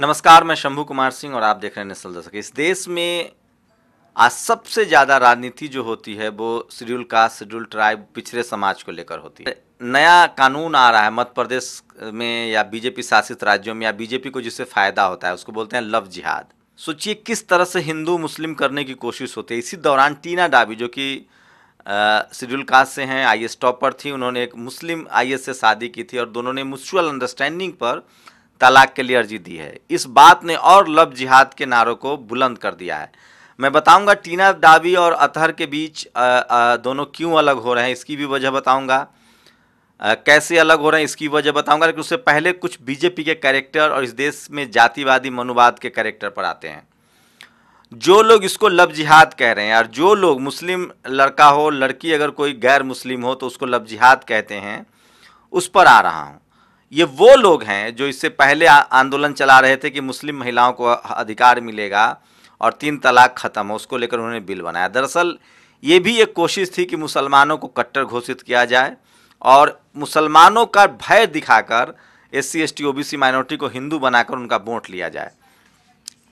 नमस्कार मैं शंभू कुमार सिंह और आप देख रहे हैं नेशनल दशक इस देश में आज सबसे ज़्यादा राजनीति जो होती है वो शेड्यूल कास्ट शेड्यूल ट्राइब पिछड़े समाज को लेकर होती है नया कानून आ रहा है मध्य प्रदेश में या बीजेपी शासित राज्यों में या बीजेपी को जिससे फ़ायदा होता है उसको बोलते हैं लव जिहाद सोचिए किस तरह से हिंदू मुस्लिम करने की कोशिश होती है इसी दौरान टीना डाबी जो कि शेड्यूल कास्ट से हैं आई टॉपर थी उन्होंने एक मुस्लिम आई से शादी की थी और दोनों ने म्यूचुअल अंडरस्टैंडिंग पर तलाक के लिए अर्जी दी है इस बात ने और लव जिहाद के नारों को बुलंद कर दिया है मैं बताऊंगा टीना डाबी और अतहर के बीच आ, आ, दोनों क्यों अलग हो रहे हैं इसकी भी वजह बताऊंगा कैसे अलग हो रहे हैं इसकी वजह बताऊंगा लेकिन उससे पहले कुछ बीजेपी के कैरेक्टर और इस देश में जातिवादी मनुवाद के कैरेक्टर पर आते हैं जो लोग इसको लव जिहाद कह रहे हैं और जो लोग मुस्लिम लड़का हो लड़की अगर कोई गैर मुस्लिम हो तो उसको लव जिहाद कहते हैं उस पर आ रहा हूँ ये वो लोग हैं जो इससे पहले आंदोलन चला रहे थे कि मुस्लिम महिलाओं को अधिकार मिलेगा और तीन तलाक खत्म हो उसको लेकर उन्होंने बिल बनाया दरअसल ये भी एक कोशिश थी कि मुसलमानों को कट्टर घोषित किया जाए और मुसलमानों का भय दिखाकर S C S T O B C minority को हिंदू बनाकर उनका वोट लिया जाए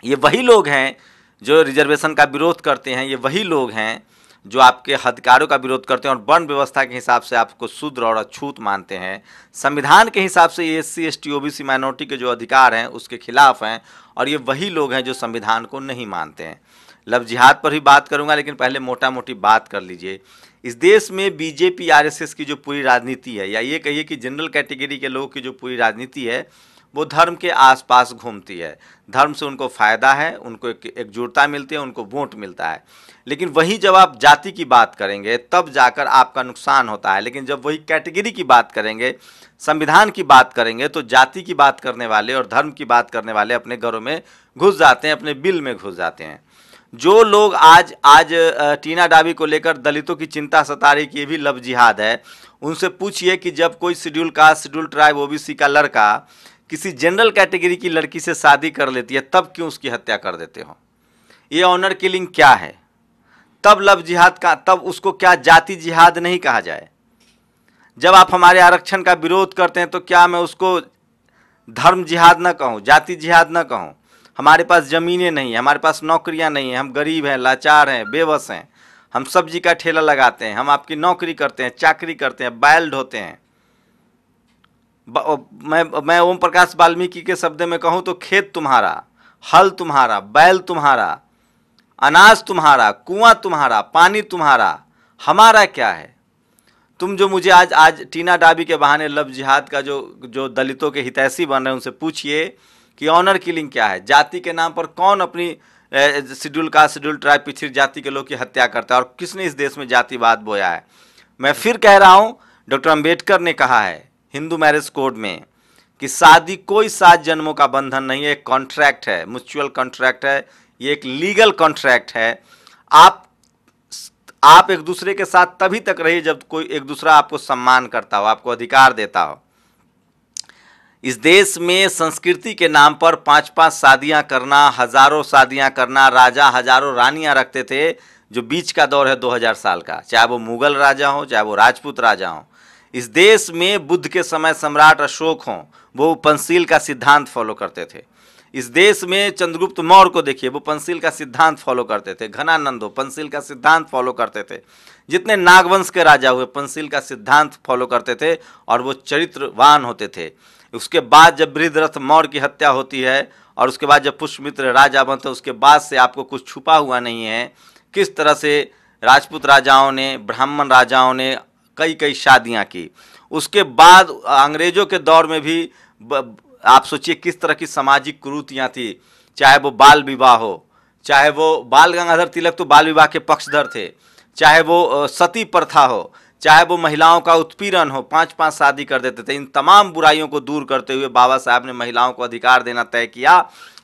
ये वही लोग हैं जो रिजर्वेशन का विरोध करते हैं ये वही लोग हैं जो आपके अधिकारों का विरोध करते हैं और वर्ण व्यवस्था के हिसाब से आपको शूद्र और अछूत मानते हैं संविधान के हिसाब से ये S C S T O B C minority के जो अधिकार हैं उसके खिलाफ हैं और ये वही लोग हैं जो संविधान को नहीं मानते हैं लव जिहाद पर भी बात करूंगा लेकिन पहले मोटा मोटी बात कर लीजिए इस देश में बीजेपी आरएसएस की जो पूरी राजनीति है या ये कहिए कि जनरल कैटेगरी के लोगों की जो पूरी राजनीति है वो धर्म के आसपास घूमती है धर्म से उनको फ़ायदा है उनको एक एकजुटता मिलती है उनको वोट मिलता है लेकिन वही जब आप जाति की बात करेंगे तब जाकर आपका नुकसान होता है लेकिन जब वही कैटेगरी की बात करेंगे संविधान की बात करेंगे तो जाति की बात करने वाले और धर्म की बात करने वाले अपने घरों में घुस जाते हैं अपने बिल में घुस जाते हैं जो लोग आज आज टीना डाबी को लेकर दलितों की चिंता सता रही कि ये भी लव जिहाद है उनसे पूछिए कि जब कोई schedule caste schedule tribe OBC का लड़का किसी जनरल कैटेगरी की लड़की से शादी कर लेती है तब क्यों उसकी हत्या कर देते हो ये ऑनर किलिंग क्या है तब लव जिहाद का तब उसको क्या जाति जिहाद नहीं कहा जाए जब आप हमारे आरक्षण का विरोध करते हैं तो क्या मैं उसको धर्म जिहाद ना कहूँ जाति जिहाद ना कहूँ हमारे पास ज़मीनें नहीं हमारे पास नौकरियाँ नहीं हैं हम गरीब हैं लाचार हैं बेबस हैं हम सब्जी का ठेला लगाते हैं हम आपकी नौकरी करते हैं चाकरी करते हैं बैल ढोते हैं मैं मैं ओम प्रकाश वाल्मीकि के शब्द में कहूँ तो खेत तुम्हारा हल तुम्हारा बैल तुम्हारा अनाज तुम्हारा कुआं तुम्हारा पानी तुम्हारा हमारा क्या है तुम जो मुझे आज आज टीना डाबी के बहाने लव जिहाद का जो जो दलितों के हितैषी बन रहे हैं उनसे पूछिए कि ऑनर किलिंग क्या है जाति के नाम पर कौन अपनी शेड्यूल का शेड्यूल ट्राइब पिछड़ी जाति के लोग की हत्या करता है और किसने इस देश में जातिवाद बोया है मैं फिर कह रहा हूँ डॉक्टर अम्बेडकर ने कहा है हिंदू मैरिज कोड में कि शादी कोई सात जन्मों का बंधन नहीं है एक कॉन्ट्रैक्ट है म्यूचुअल कॉन्ट्रैक्ट है ये एक लीगल कॉन्ट्रैक्ट है आप आप एक दूसरे के साथ तभी तक रहिए जब कोई एक दूसरा आपको सम्मान करता हो आपको अधिकार देता हो इस देश में संस्कृति के नाम पर पांच पांच शादियां करना हजारों शादियां करना राजा हजारों रानियां रखते थे जो बीच का दौर है 2000 साल का चाहे वो मुगल राजा हो चाहे वो राजपूत राजा हो इस देश में बुद्ध के समय सम्राट अशोक हों वो पंसील का सिद्धांत फॉलो करते थे इस देश में चंद्रगुप्त मौर्य को देखिए वो पंसील का सिद्धांत फॉलो करते थे घनानंद हो पंसील का सिद्धांत फॉलो करते थे जितने नागवंश के राजा हुए पंसील का सिद्धांत फॉलो करते थे और वो चरित्रवान होते थे उसके बाद जब वृद्धरथ मौर्य की हत्या होती है और उसके बाद जब पुष्पमित्र राजा बनते उसके बाद से आपको कुछ छुपा हुआ नहीं है किस तरह से राजपूत राजाओं ने ब्राह्मण राजाओं ने कई कई शादियां की उसके बाद अंग्रेजों के दौर में भी ब, आप सोचिए किस तरह की सामाजिक क्रूतियाँ थी चाहे वो बाल विवाह हो चाहे वो बाल गंगाधर तिलक तो बाल विवाह के पक्षधर थे चाहे वो सती प्रथा हो चाहे वो महिलाओं का उत्पीड़न हो पांच पांच शादी कर देते थे इन तमाम बुराइयों को दूर करते हुए बाबा साहब ने महिलाओं को अधिकार देना तय किया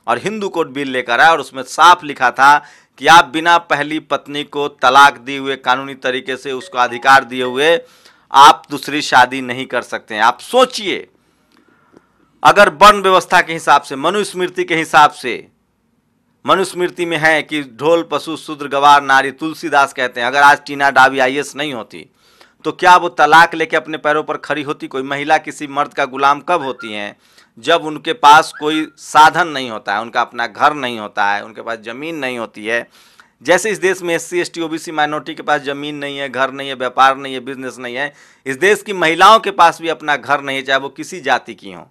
और हिंदू कोड बिल लेकर आया और उसमें साफ लिखा था कि आप बिना पहली पत्नी को तलाक दिए हुए कानूनी तरीके से उसको अधिकार दिए हुए आप दूसरी शादी नहीं कर सकते हैं आप सोचिए अगर वर्ण व्यवस्था के हिसाब से मनुस्मृति के हिसाब से मनुस्मृति में है कि ढोल पशु शूद्र गवार नारी तुलसीदास कहते हैं अगर आज टीना डाबी आई नहीं होती तो क्या वो तलाक लेके अपने पैरों पर खड़ी होती कोई महिला किसी मर्द का गुलाम कब होती हैं जब उनके पास कोई साधन नहीं होता है उनका अपना घर नहीं होता है उनके पास ज़मीन नहीं होती है जैसे इस देश में S C S T O B C minority के पास ज़मीन नहीं है घर नहीं है व्यापार नहीं है बिजनेस नहीं है इस देश की महिलाओं के पास भी अपना घर नहीं है चाहे वो किसी जाति की हों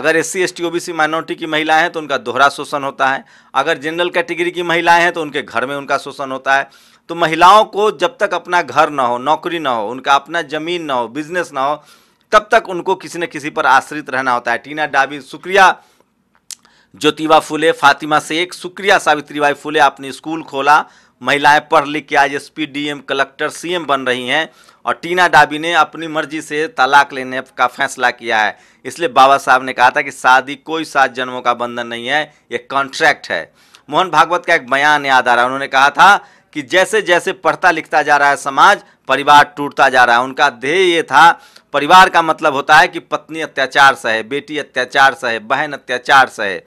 अगर S C S T O B C minority की महिलाएं हैं तो उनका दोहरा शोषण होता है अगर जनरल कैटेगरी की महिलाएं हैं तो उनके घर में उनका शोषण होता है तो महिलाओं को जब तक अपना घर ना हो नौकरी ना हो उनका अपना ज़मीन ना हो बिजनेस ना हो तब तक उनको किसी न किसी पर आश्रित रहना होता है टीना डाबी शुक्रिया ज्योतिबा फुले फातिमा शेख शुक्रिया सावित्रीबाई फुले आपने स्कूल खोला महिलाएं पढ़ लिख के आज एस पी कलेक्टर सीएम बन रही हैं और टीना डाबी ने अपनी मर्जी से तलाक लेने का फैसला किया है इसलिए बाबा साहब ने कहा था कि शादी कोई सात जन्मों का बंधन नहीं है ये कॉन्ट्रैक्ट है मोहन भागवत का एक बयान याद आ रहा है उन्होंने कहा था कि जैसे जैसे पढ़ता लिखता जा रहा है समाज परिवार टूटता जा रहा है उनका ध्येय ये था परिवार का मतलब होता है कि पत्नी अत्याचार सहे बेटी अत्याचार सहे बहन अत्याचार सहे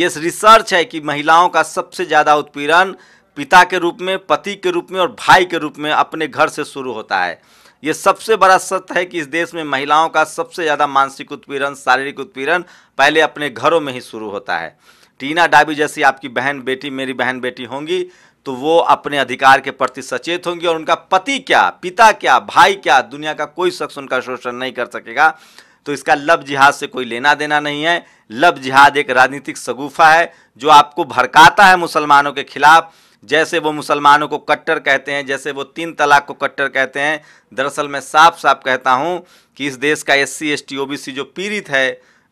ये रिसर्च है कि महिलाओं का सबसे ज़्यादा उत्पीड़न पिता के रूप में पति के रूप में और भाई के रूप में अपने घर से शुरू होता है ये सबसे बड़ा सत्य है कि इस देश में महिलाओं का सबसे ज़्यादा मानसिक उत्पीड़न शारीरिक उत्पीड़न पहले अपने घरों में ही शुरू होता है टीना डाबी जैसी आपकी बहन बेटी मेरी बहन बेटी होंगी तो वो अपने अधिकार के प्रति सचेत होंगी और उनका पति क्या पिता क्या भाई क्या दुनिया का कोई शख्स उनका शोषण नहीं कर सकेगा तो इसका लव जिहाद से कोई लेना देना नहीं है लव जिहाद एक राजनीतिक सगूफा है जो आपको भड़काता है मुसलमानों के खिलाफ जैसे वो मुसलमानों को कट्टर कहते हैं जैसे वो तीन तलाक को कट्टर कहते हैं दरअसल मैं साफ साफ कहता हूँ कि इस देश का S C S T O B C जो पीड़ित है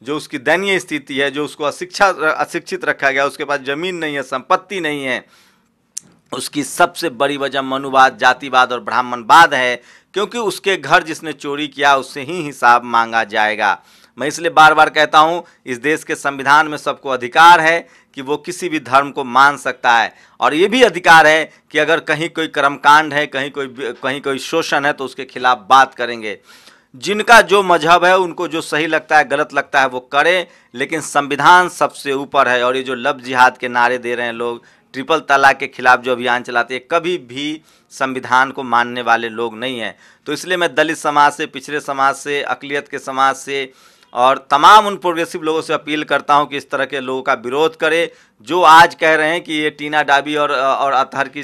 जो उसकी दयनीय स्थिति है जो उसको अशिक्षा अशिक्षित रखा गया उसके पास ज़मीन नहीं है संपत्ति नहीं है उसकी सबसे बड़ी वजह मनुवाद जातिवाद और ब्राह्मणवाद है क्योंकि उसके घर जिसने चोरी किया उससे ही हिसाब मांगा जाएगा मैं इसलिए बार बार कहता हूँ इस देश के संविधान में सबको अधिकार है कि वो किसी भी धर्म को मान सकता है और ये भी अधिकार है कि अगर कहीं कोई कर्मकांड है कहीं कोई कहीं कोई शोषण है तो उसके खिलाफ बात करेंगे जिनका जो मजहब है उनको जो सही लगता है गलत लगता है वो करें लेकिन संविधान सबसे ऊपर है और ये जो लफ जिहाद के नारे दे रहे हैं लोग ट्रिपल तलाक के खिलाफ जो अभियान चलाते हैं कभी भी संविधान को मानने वाले लोग नहीं हैं तो इसलिए मैं दलित समाज से पिछड़े समाज से अकलियत के समाज से और तमाम उन प्रोग्रेसिव लोगों से अपील करता हूं कि इस तरह के लोगों का विरोध करें जो आज कह रहे हैं कि ये टीना डाबी और और अतहर की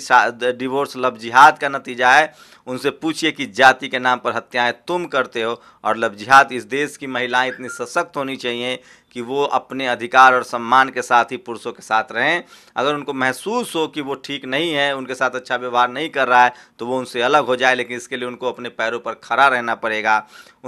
डिवोर्स लव जिहाद का नतीजा है उनसे पूछिए कि जाति के नाम पर हत्याएं तुम करते हो और लव जिहाद इस देश की महिलाएं इतनी सशक्त होनी चाहिए कि वो अपने अधिकार और सम्मान के साथ ही पुरुषों के साथ रहें अगर उनको महसूस हो कि वो ठीक नहीं है उनके साथ अच्छा व्यवहार नहीं कर रहा है तो वो उनसे अलग हो जाए लेकिन इसके लिए उनको अपने पैरों पर खड़ा रहना पड़ेगा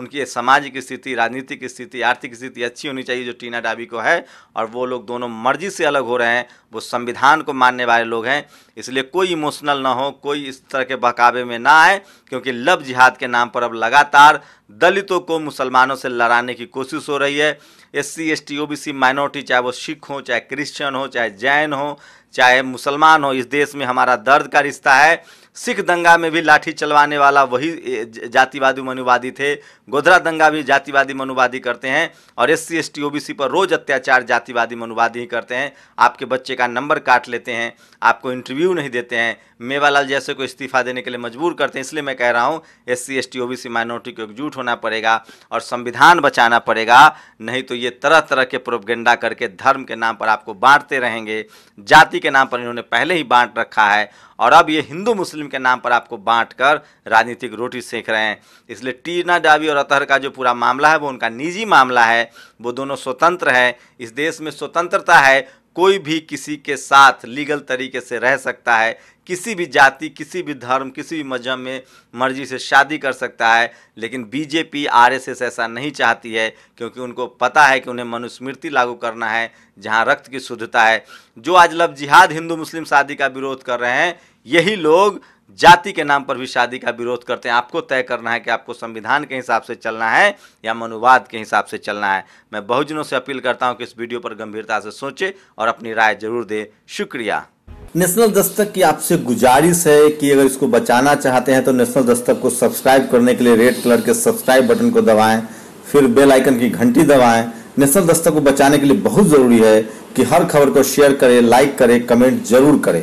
उनकी सामाजिक स्थिति राजनीतिक स्थिति आर्थिक स्थिति अच्छी होनी चाहिए जो टीना डाबी को है और वो लोग दोनों मर्जी से अलग हो रहे हैं वो संविधान को मानने वाले लोग हैं इसलिए कोई इमोशनल ना हो कोई इस तरह के बहकावे में ना आए क्योंकि लव जिहाद के नाम पर अब लगातार दलितों को मुसलमानों से लड़ाने की कोशिश हो रही है S C S T O B C minority चाहे वो सिख हो चाहे क्रिश्चियन हो चाहे जैन हो चाहे मुसलमान हो इस देश में हमारा दर्द का रिश्ता है सिख दंगा में भी लाठी चलवाने वाला वही जातिवादी मनुवादी थे गोधरा दंगा भी जातिवादी मनुवादी करते हैं और S C S T O B C पर रोज़ अत्याचार जातिवादी मनुवादी ही करते हैं आपके बच्चे का नंबर काट लेते हैं आपको इंटरव्यू नहीं देते हैं मेवालाल जैसे को इस्तीफा देने के लिए मजबूर करते हैं इसलिए मैं कह रहा हूँ S C S T O B C minority को एकजुट होना पड़ेगा और संविधान बचाना पड़ेगा नहीं तो ये तरह तरह के प्रोपगेंडा करके धर्म के नाम पर आपको बांटते रहेंगे जाति के नाम पर इन्होंने पहले ही बांट रखा है और अब ये हिंदू मुस्लिम के नाम पर आपको बांट कर राजनीतिक रोटी सेक रहे हैं इसलिए टीना डाबी और अतहर का जो पूरा मामला है वो उनका निजी मामला है वो दोनों स्वतंत्र है इस देश में स्वतंत्रता है कोई भी किसी के साथ लीगल तरीके से रह सकता है किसी भी जाति किसी भी धर्म किसी भी मजहब में मर्जी से शादी कर सकता है लेकिन बीजेपी आरएसएस ऐसा नहीं चाहती है क्योंकि उनको पता है कि उन्हें मनुस्मृति लागू करना है जहां रक्त की शुद्धता है जो आज लव जिहाद हिंदू मुस्लिम शादी का विरोध कर रहे हैं यही लोग जाति के नाम पर भी शादी का विरोध करते हैं आपको तय करना है कि आपको संविधान के हिसाब से चलना है या मनुवाद के हिसाब से चलना है मैं बहुजनों से अपील करता हूं कि इस वीडियो पर गंभीरता से सोचे और अपनी राय जरूर दे शुक्रिया नेशनल दस्तक की आपसे गुजारिश है कि अगर इसको बचाना चाहते हैं तो नेशनल दस्तक को सब्सक्राइब करने के लिए रेड कलर के सब्सक्राइब बटन को दबाएं फिर बेलाइकन की घंटी दबाएं नेशनल दस्तक को बचाने के लिए बहुत ज़रूरी है कि हर खबर को शेयर करें लाइक करें कमेंट जरूर करें